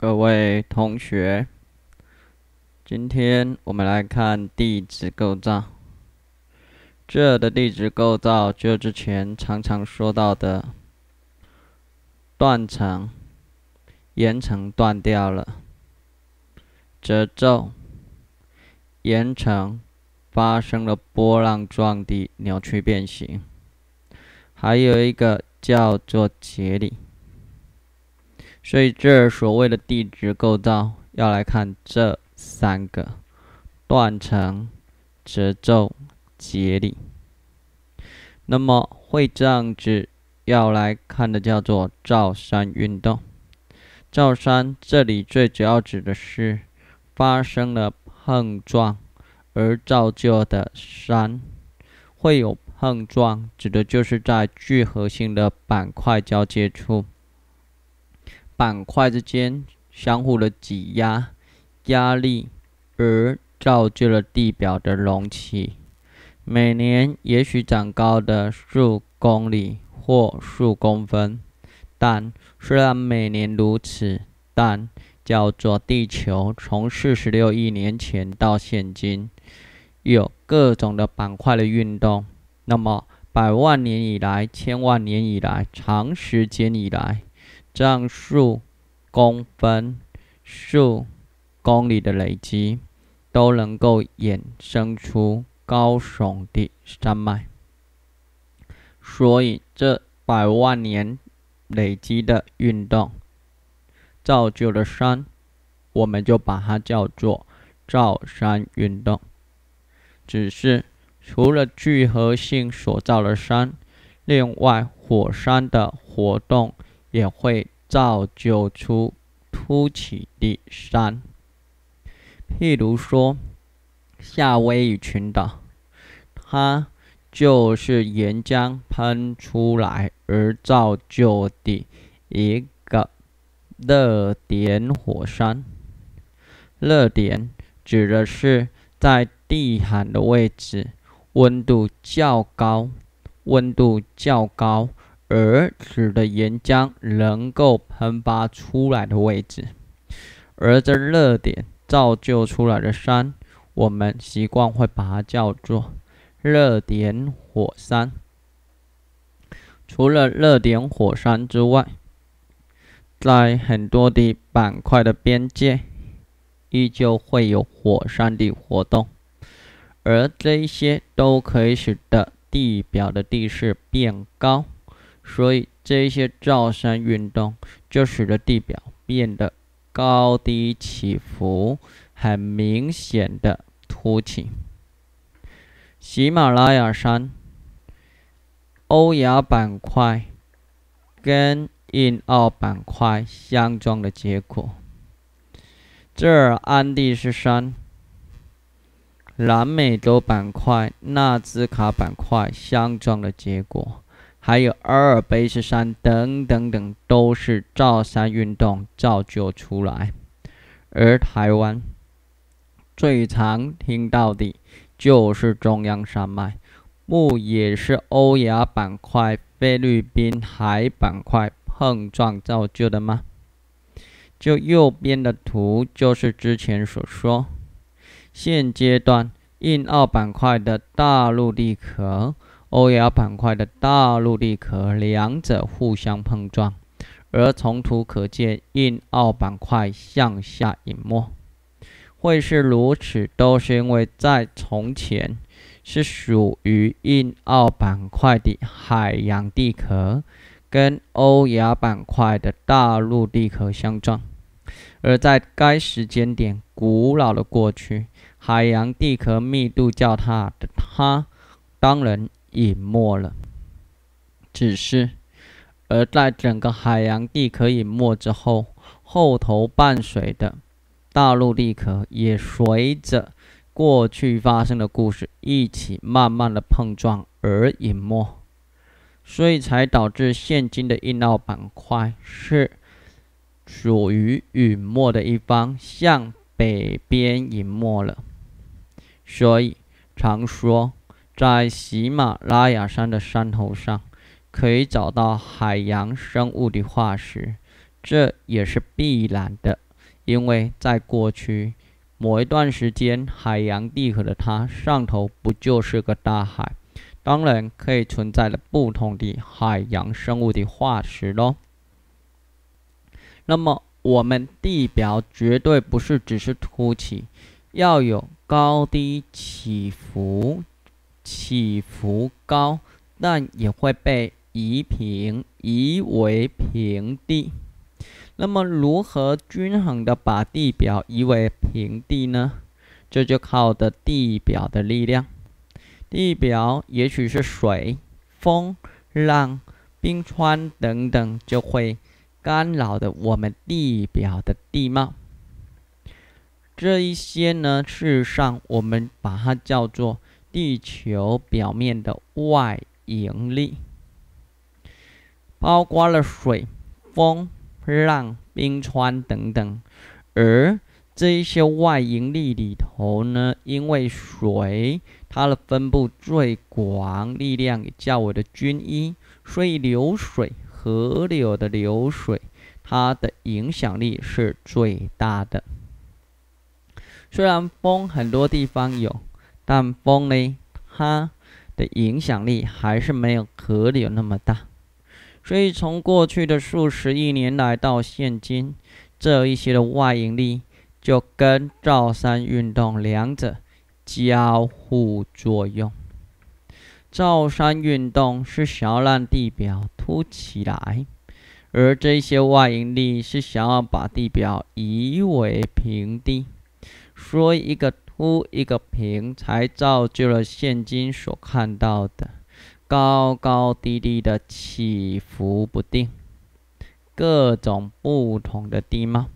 各位同学，今天我们来看地质构造。这的地质构造，就之前常常说到的断层，岩层断掉了；褶皱，岩层发生了波浪状的扭曲变形。还有一个叫做节理。所以，这所谓的地质构造要来看这三个断层、褶皱、节理。那么，会这样子要来看的叫做造山运动。造山这里最主要指的是发生了碰撞而造就的山。会有碰撞，指的就是在聚合性的板块交接处。板块之间相互的挤压压力，而造就了地表的隆起。每年也许长高的数公里或数公分，但虽然每年如此，但叫做地球从四十六亿年前到现今，有各种的板块的运动。那么百万年以来、千万年以来、长时间以来。上述公分、数公里的累积，都能够衍生出高耸的山脉。所以，这百万年累积的运动造就的山，我们就把它叫做造山运动。只是除了聚合性所造的山，另外火山的活动。也会造就出凸起的山，譬如说夏威夷群岛，它就是岩浆喷出来而造就的一个热点火山。热点指的是在地海的位置，温度较高，温度较高。而使得岩浆能够喷发出来的位置，而这热点造就出来的山，我们习惯会把它叫做热点火山。除了热点火山之外，在很多的板块的边界依旧会有火山的活动，而这些都可以使得地表的地势变高。所以这些造山运动就使得地表变得高低起伏，很明显的凸起。喜马拉雅山，欧亚板块跟印澳板块相撞的结果。这儿安第斯山，南美洲板块、纳斯卡板块相撞的结果。还有阿尔卑斯山等等等，都是造山运动造就出来。而台湾最常听到的，就是中央山脉，不也是欧亚板块、菲律宾海板块碰撞造就的吗？就右边的图，就是之前所说，现阶段印澳板块的大陆地壳。欧亚板块的大陆地壳，两者互相碰撞，而从图可见，印澳板块向下隐没，会是如此，都是因为在从前是属于印澳板块的海洋地壳，跟欧亚板块的大陆地壳相撞，而在该时间点，古老的过去，海洋地壳密度较大的它，当然。隐没了，只是而在整个海洋地壳隐没之后，后头伴随的大陆地壳也随着过去发生的故事一起慢慢的碰撞而隐没，所以才导致现今的印度板块是属于隐没的一方，向北边隐没了，所以常说。在喜马拉雅山的山头上，可以找到海洋生物的化石，这也是必然的，因为在过去某一段时间，海洋地壳的它上头不就是个大海？当然可以存在了不同的海洋生物的化石喽。那么我们地表绝对不是只是凸起，要有高低起伏。起伏高，但也会被夷平，夷为平地。那么，如何均衡的把地表夷为平地呢？这就靠的地表的力量。地表也许是水、风、浪、冰川等等，就会干扰的我们地表的地貌。这一些呢，事实上我们把它叫做。地球表面的外引力，包括了水、风、浪、冰川等等。而这一些外引力里头呢，因为水它的分布最广，力量也较为的均一，所以流水河流的流水它的影响力是最大的。虽然风很多地方有。但风呢？它的影响力还是没有河流那么大，所以从过去的数十亿年来到现今，这一些的外引力就跟造山运动两者交互作用。造山运动是想要让地表凸起来，而这些外引力是想要把地表夷为平地，所以一个。乎一个平，才造就了现今所看到的高高低低的起伏不定，各种不同的地貌。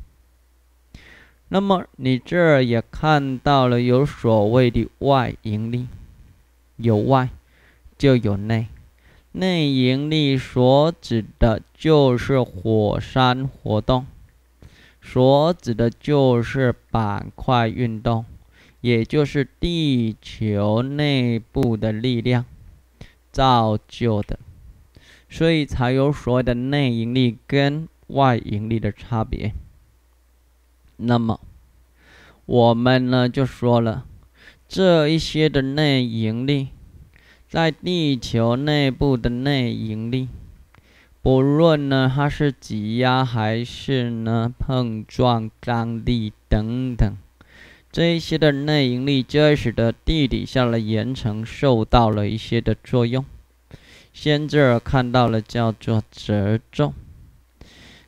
那么你这儿也看到了有所谓的外盈利，有外就有内，内盈利所指的就是火山活动，所指的就是板块运动。也就是地球内部的力量造就的，所以才有所谓的内引力跟外引力的差别。那么，我们呢就说了，这一些的内引力，在地球内部的内引力，不论呢它是挤压还是呢碰撞张力等等。这一些的内引力就会使得地底下的岩层受到了一些的作用，先在看到了叫做褶皱。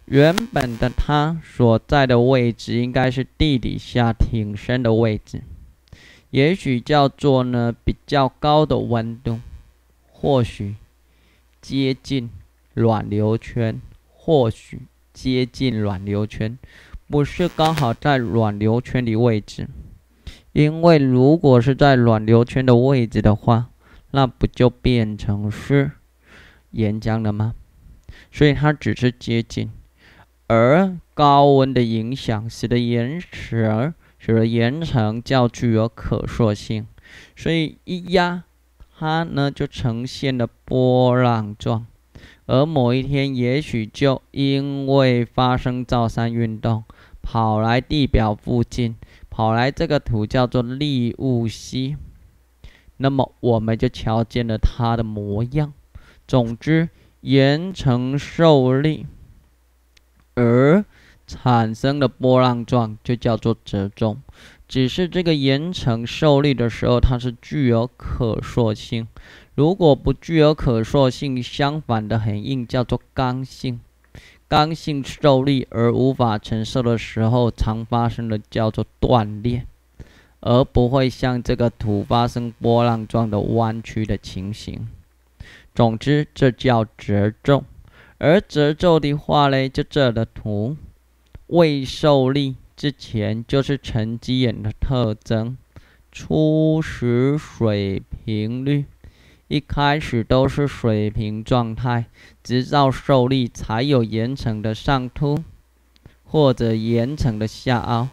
原本的它所在的位置应该是地底下挺深的位置，也许叫做呢比较高的温度，或许接近暖流圈，或许接近暖流圈。不是刚好在暖流圈的位置，因为如果是在暖流圈的位置的话，那不就变成是岩浆了吗？所以它只是接近，而高温的影响使得岩石使得岩层较具有可塑性，所以一压它呢就呈现了波浪状。而某一天，也许就因为发生造山运动，跑来地表附近，跑来这个土叫做利物希，那么我们就瞧见了它的模样。总之，岩层受力而产生的波浪状，就叫做折中。只是这个岩层受力的时候，它是具有可塑性。如果不具有可塑性，相反的很硬，叫做刚性。刚性受力而无法承受的时候，常发生的叫做断裂，而不会像这个土发生波浪状的弯曲的情形。总之，这叫褶皱。而褶皱的话呢，就这的图，未受力之前就是沉积岩的特征，初始水平率。一开始都是水平状态，直到受力才有延长的上凸，或者延长的下凹。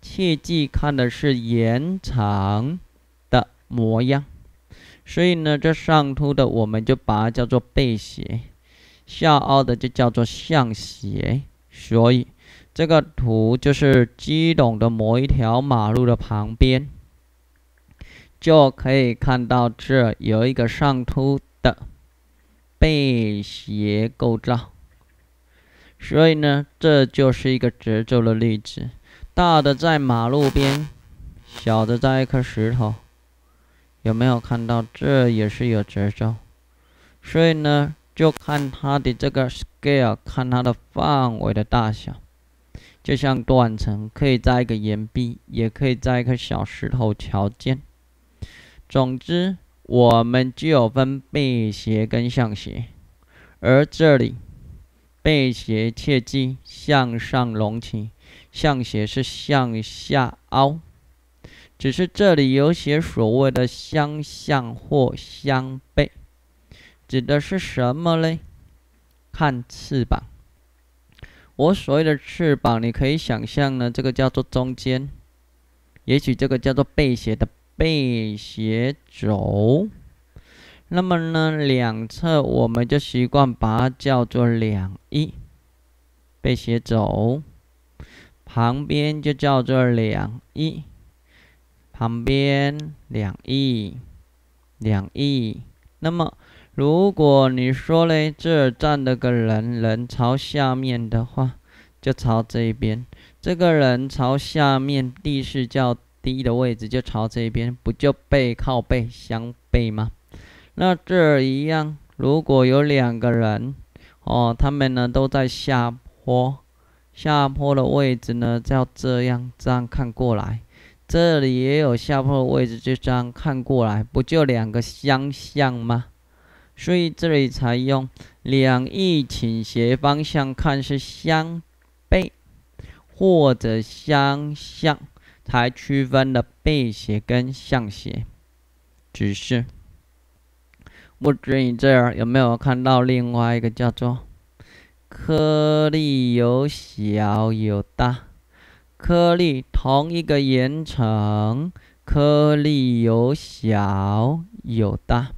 切记看的是延长的模样。所以呢，这上凸的我们就把它叫做背斜，下凹的就叫做向斜。所以这个图就是基隆的某一条马路的旁边。就可以看到这有一个上凸的背斜构造，所以呢，这就是一个褶皱的例子。大的在马路边，小的在一颗石头，有没有看到？这也是有褶皱。所以呢，就看它的这个 scale，看它的范围的大小。就像断层，可以在一个岩壁，也可以在一颗小石头桥间。总之，我们具有分背斜跟向斜，而这里背斜切记向上隆起，向斜是向下凹。只是这里有写所谓的相向或相背，指的是什么呢？看翅膀，我所谓的翅膀，你可以想象呢，这个叫做中间，也许这个叫做背斜的。背斜轴，那么呢，两侧我们就习惯把它叫做两翼。背斜轴旁边就叫做两翼，旁边两翼两翼。那么，如果你说嘞，这站的个人人朝下面的话，就朝这一边。这个人朝下面地势叫。低的位置就朝这边，不就背靠背相背吗？那这儿一样，如果有两个人哦，他们呢都在下坡，下坡的位置呢叫这样这样看过来，这里也有下坡的位置，就这样看过来，不就两个相向吗？所以这里才用两翼倾斜方向看是相背或者相向。还区分了背斜跟向斜，只是不知你这儿有没有看到另外一个叫做颗粒有小有大，颗粒同一个岩层，颗粒有小有大，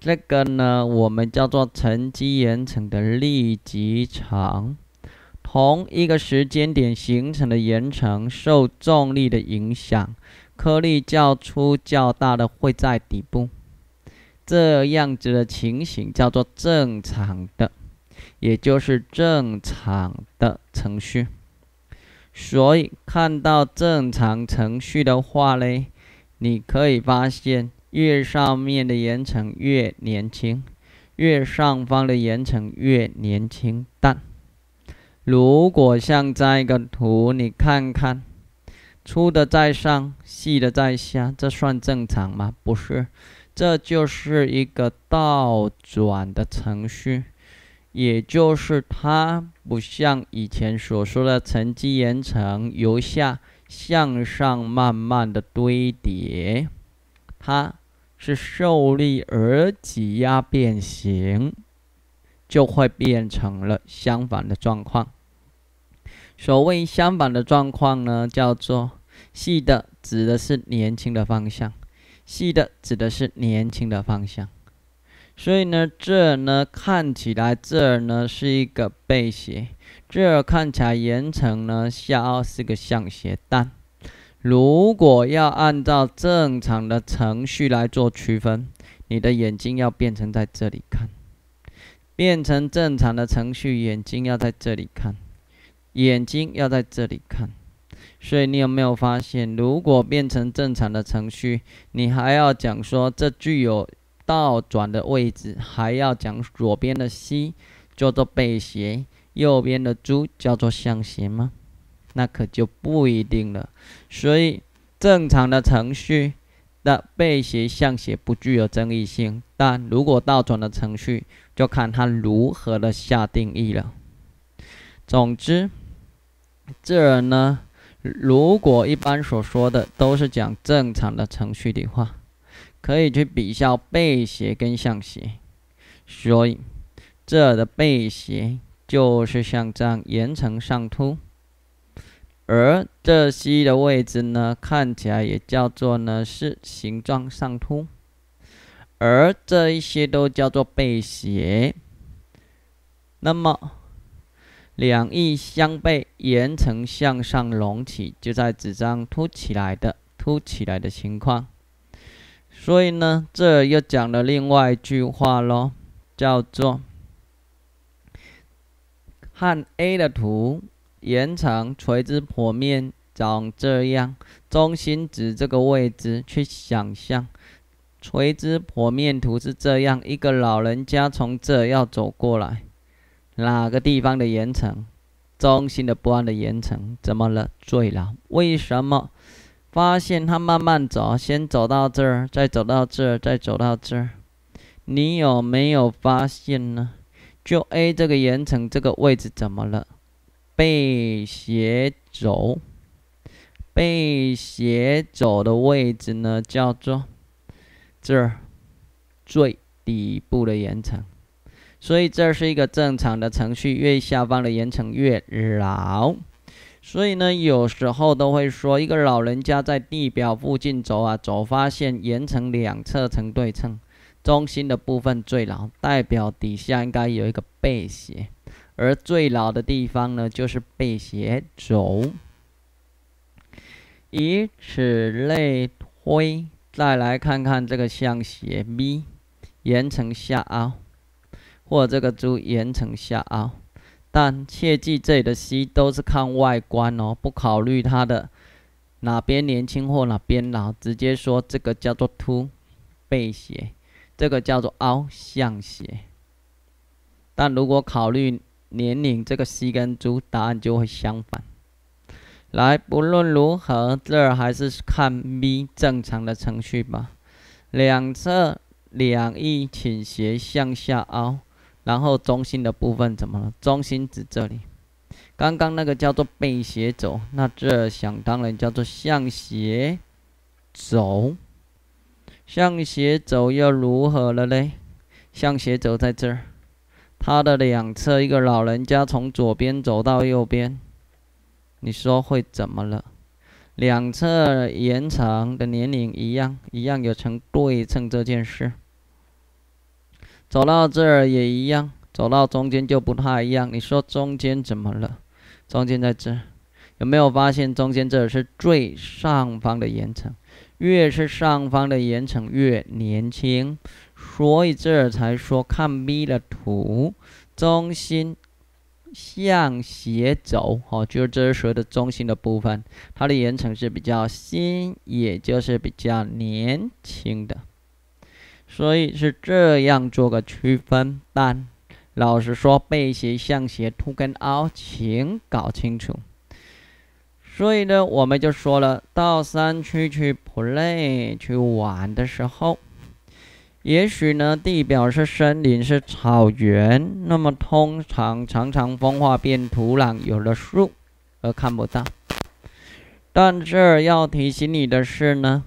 这个呢我们叫做沉积岩层的粒级长。同一个时间点形成的岩层受重力的影响，颗粒较粗较大的会在底部。这样子的情形叫做正常的，也就是正常的程序。所以看到正常程序的话呢，你可以发现越上面的岩层越年轻，越上方的岩层越年轻，但。如果像这样一个图，你看看，粗的在上，细的在下，这算正常吗？不是，这就是一个倒转的程序，也就是它不像以前所说的沉积岩层由下向上慢慢的堆叠，它是受力而挤压变形，就会变成了相反的状况。所谓相反的状况呢，叫做细的，指的是年轻的方向；细的指的是年轻的方向。所以呢，这呢看起来，这儿呢是一个背斜，这儿看起来延长呢下凹是个向斜。但如果要按照正常的程序来做区分，你的眼睛要变成在这里看，变成正常的程序，眼睛要在这里看。眼睛要在这里看，所以你有没有发现，如果变成正常的程序，你还要讲说这具有倒转的位置，还要讲左边的西叫做背斜，右边的猪叫做向斜吗？那可就不一定了。所以正常的程序的背斜向斜不具有争议性，但如果倒转的程序，就看它如何的下定义了。总之。这呢？如果一般所说的都是讲正常的程序的话，可以去比较背斜跟向斜。所以，这儿的背斜就是像这样延长上凸，而这西的位置呢，看起来也叫做呢是形状上凸，而这一些都叫做背斜。那么，两翼相背，沿层向上隆起，就在纸张凸起来的凸起来的情况。所以呢，这又讲了另外一句话喽，叫做“汉 A 的图延长垂直剖面长这样，中心指这个位置去想象垂直剖面图是这样一个老人家从这要走过来。”哪个地方的岩层？中心的不安的岩层怎么了？醉了？为什么？发现他慢慢走，先走到这儿，再走到这儿，再走到这儿。你有没有发现呢？就 A 这个岩层这个位置怎么了？被斜走，被斜走的位置呢？叫做这儿最底部的岩层。所以这是一个正常的程序，越下方的岩层越老。所以呢，有时候都会说，一个老人家在地表附近走啊，走发现岩层两侧成对称，中心的部分最老，代表底下应该有一个背斜，而最老的地方呢，就是背斜轴。以此类推，再来看看这个向斜 B，岩层下凹。或这个猪，严沉下凹，但切记这里的西”都是看外观哦，不考虑它的哪边年轻或哪边老，直接说这个叫做凸背斜，这个叫做凹向斜。但如果考虑年龄，这个西”跟猪答案就会相反。来，不论如何，这儿还是看 B 正常的程序吧，两侧两翼倾斜向下凹。然后中心的部分怎么了？中心指这里，刚刚那个叫做背斜轴，那这想当然叫做向斜轴。向斜轴又如何了嘞？向斜轴在这儿，它的两侧一个老人家从左边走到右边，你说会怎么了？两侧延长的年龄一样，一样有成对称这件事。走到这儿也一样，走到中间就不太一样。你说中间怎么了？中间在这，有没有发现中间这是最上方的岩层？越是上方的岩层越年轻，所以这才说看 B 的图，中心向斜走，哦，就是这是蛇的中心的部分，它的岩层是比较新，也就是比较年轻的。所以是这样做个区分，但老实说，背斜、向斜、凸跟凹，请搞清楚。所以呢，我们就说了，到山区去 play 去玩的时候，也许呢，地表是森林，是草原，那么通常常常风化变土壤，有了树而看不到。但儿要提醒你的是呢。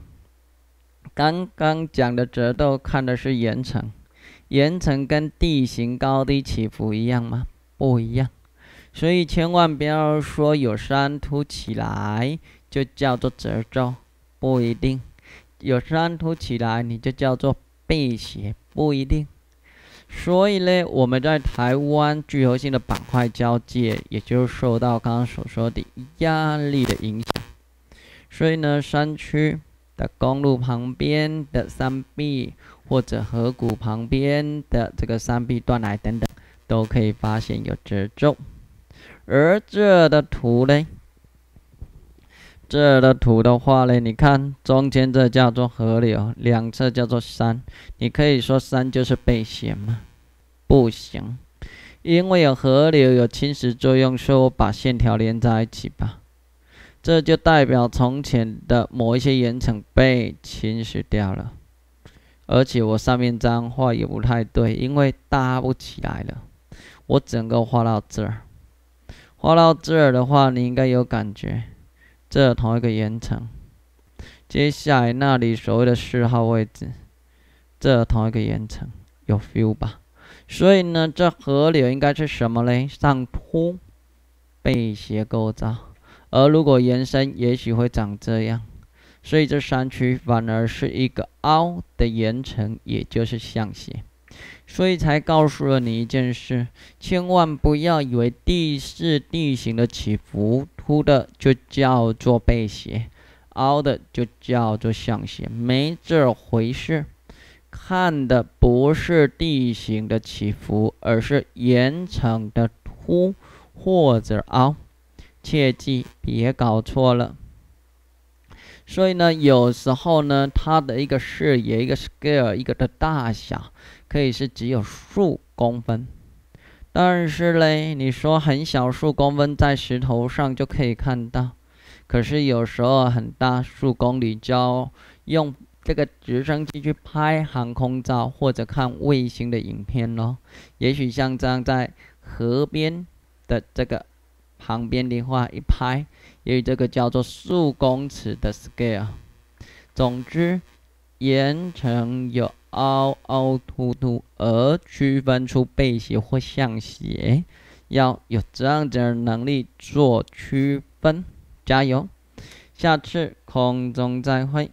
刚刚讲的折斗，看的是岩层，岩层跟地形高低起伏一样吗？不一样，所以千万不要说有山凸起来就叫做褶皱，不一定；有山凸起来你就叫做背斜，不一定。所以呢，我们在台湾聚合性的板块交界，也就受到刚刚所说的压力的影响，所以呢，山区。公路旁边的山壁，或者河谷旁边的这个山壁断崖等等，都可以发现有褶皱。而这的图呢，这的图的话呢，你看中间这叫做河流，两侧叫做山。你可以说山就是背斜吗？不行，因为有河流有侵蚀作用，所以我把线条连在一起吧。这就代表从前的某一些岩层被侵蚀掉了，而且我上面这张画也不太对，因为搭不起来了。我整个画到这儿，画到这儿的话，你应该有感觉，这同一个岩层，接下来那里所谓的四号位置，这同一个岩层有 feel 吧？所以呢，这河流应该是什么嘞？上坡背斜构造。而如果延伸，也许会长这样，所以这山区反而是一个凹的延伸，也就是向斜，所以才告诉了你一件事：千万不要以为地势地形的起伏，凸的就叫做背斜，凹的就叫做向斜，没这回事。看的不是地形的起伏，而是岩层的凸或者凹。切记别搞错了。所以呢，有时候呢，它的一个视野、一个 scale、一个的大小，可以是只有数公分。但是嘞，你说很小数公分在石头上就可以看到，可是有时候很大数公里，就要用这个直升机去拍航空照，或者看卫星的影片咯，也许像这样在河边的这个。旁边的话一拍，由于这个叫做数公尺的 scale。总之，岩层有凹凹凸凸而区分出背斜或向斜，要有这样子的能力做区分，加油！下次空中再会。